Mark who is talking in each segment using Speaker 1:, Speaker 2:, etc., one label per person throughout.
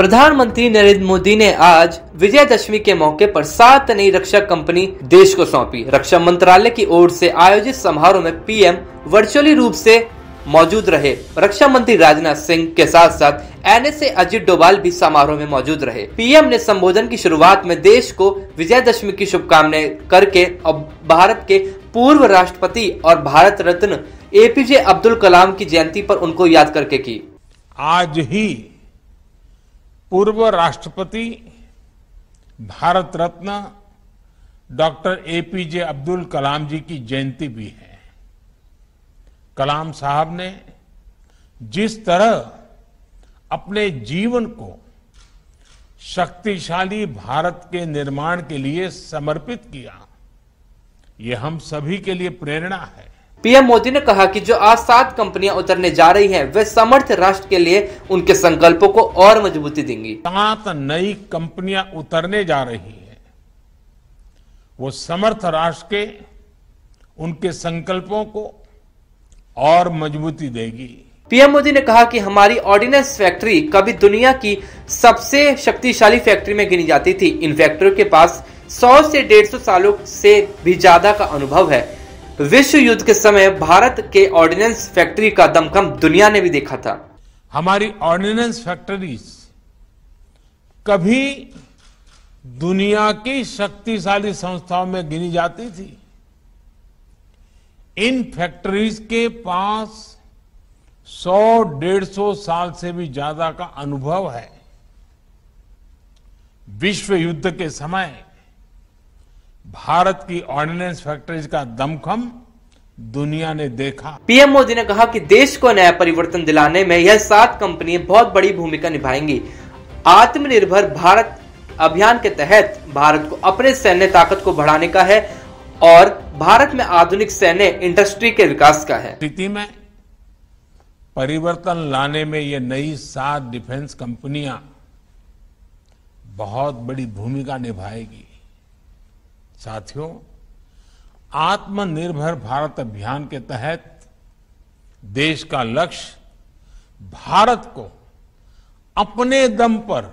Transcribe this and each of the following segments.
Speaker 1: प्रधानमंत्री नरेंद्र मोदी ने आज विजयदशमी के मौके पर सात नई रक्षा कंपनी देश को सौंपी रक्षा मंत्रालय की ओर से आयोजित समारोह में पीएम वर्चुअली रूप से मौजूद रहे रक्षा मंत्री राजनाथ सिंह के साथ साथ एनएसए अजीत डोभाल भी समारोह में मौजूद रहे पीएम ने संबोधन की शुरुआत में देश को विजयदशमी की शुभकामनाएं करके और भारत के पूर्व राष्ट्रपति और भारत रत्न एपीजे अब्दुल कलाम की जयंती
Speaker 2: पर उनको याद करके की आज ही पूर्व राष्ट्रपति भारत रत्न डॉक्टर एपीजे अब्दुल कलाम जी की जयंती भी है कलाम साहब ने जिस तरह अपने जीवन को शक्तिशाली भारत के निर्माण के लिए समर्पित किया ये हम सभी के लिए प्रेरणा है
Speaker 1: पीएम मोदी ने कहा कि जो आज सात कंपनियां उतरने जा रही हैं वे समर्थ राष्ट्र के लिए उनके संकल्पों को और मजबूती देंगी
Speaker 2: सात नई कंपनियां उतरने जा रही है वो समर्थ राष्ट्र के उनके संकल्पों को और मजबूती देगी
Speaker 1: पीएम मोदी ने कहा कि हमारी ऑर्डिनेंस फैक्ट्री कभी दुनिया की सबसे शक्तिशाली फैक्ट्री में गिनी जाती थी इन फैक्ट्रियों के पास 100 से 150 सालों से भी ज्यादा का अनुभव है तो विश्व युद्ध के समय भारत के ऑर्डिनेंस फैक्ट्री का दमखम
Speaker 2: दुनिया ने भी देखा था हमारी ऑर्डिनेंस फैक्ट्रीज कभी दुनिया की शक्तिशाली संस्थाओं में गिनी जाती थी इन फैक्ट्रीज के पास सौ डेढ़ सौ साल से भी ज्यादा का अनुभव है विश्व युद्ध के समय भारत की ऑर्डिनेंस फैक्ट्रीज का दमखम दुनिया ने देखा पीएम मोदी ने कहा कि देश को नया
Speaker 1: परिवर्तन दिलाने में यह सात कंपनियां बहुत बड़ी भूमिका निभाएंगी आत्मनिर्भर भारत अभियान के तहत भारत को अपने सैन्य ताकत को बढ़ाने का है और भारत में आधुनिक सैन्य इंडस्ट्री के विकास का है स्थिति में
Speaker 2: परिवर्तन लाने में ये नई सात डिफेंस कंपनियां बहुत बड़ी भूमिका निभाएगी साथियों आत्मनिर्भर भारत अभियान के तहत देश का लक्ष्य भारत को अपने दम पर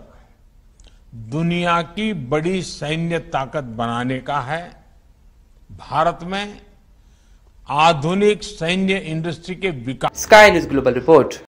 Speaker 2: दुनिया की बड़ी सैन्य ताकत बनाने का है भारत में आधुनिक सैन्य इंडस्ट्री के विकास स्काई न्यूज ग्लोबल रिपोर्ट